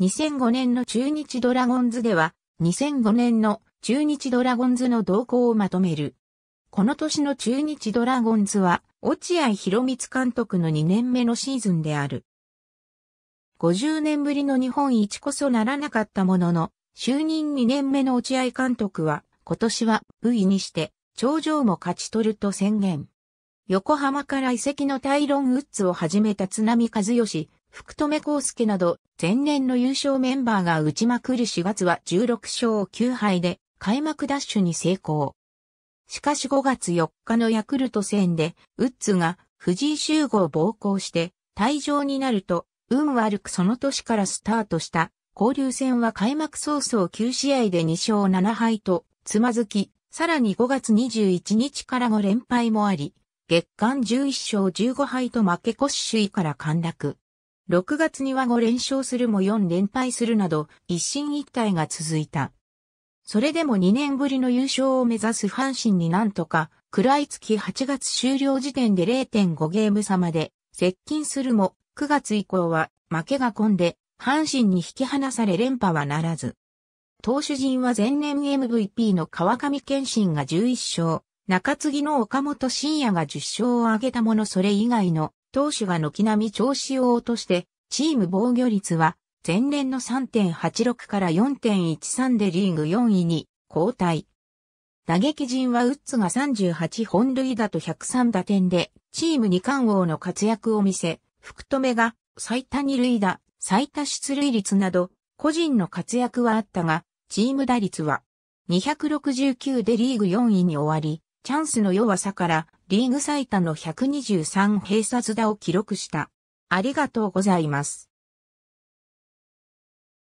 2005年の中日ドラゴンズでは、2005年の中日ドラゴンズの動向をまとめる。この年の中日ドラゴンズは、落合博光監督の2年目のシーズンである。50年ぶりの日本一こそならなかったものの、就任2年目の落合監督は、今年は V にして、頂上も勝ち取ると宣言。横浜から遺跡のタイロン・ウッズをはじめた津波和義、福留孝介など前年の優勝メンバーが打ちまくる4月は16勝9敗で開幕ダッシュに成功。しかし5月4日のヤクルト戦でウッズが藤井集合暴行して退場になると運悪くその年からスタートした交流戦は開幕早々9試合で2勝7敗とつまずき、さらに5月21日からの連敗もあり、月間11勝15敗と負け越し首位から陥落。6月には5連勝するも4連敗するなど、一進一退が続いた。それでも2年ぶりの優勝を目指す阪神になんとか、暗い月8月終了時点で0.5ゲーム差まで接近するも、9月以降は負けが込んで、阪神に引き離され連覇はならず。投手陣は前年 MVP の川上健信が11勝、中継ぎの岡本慎也が10勝を挙げたものそれ以外の投手が軒並み調子を落として、チーム防御率は前年の3.86から4.13でリーグ4位に交代。打撃陣はウッズが38本塁打と103打点で、チーム二冠王の活躍を見せ、福留が最多二塁打、最多出塁率など、個人の活躍はあったが、チーム打率は269でリーグ4位に終わり、チャンスの弱さからリーグ最多の123閉鎖座を記録した。ありがとうございます。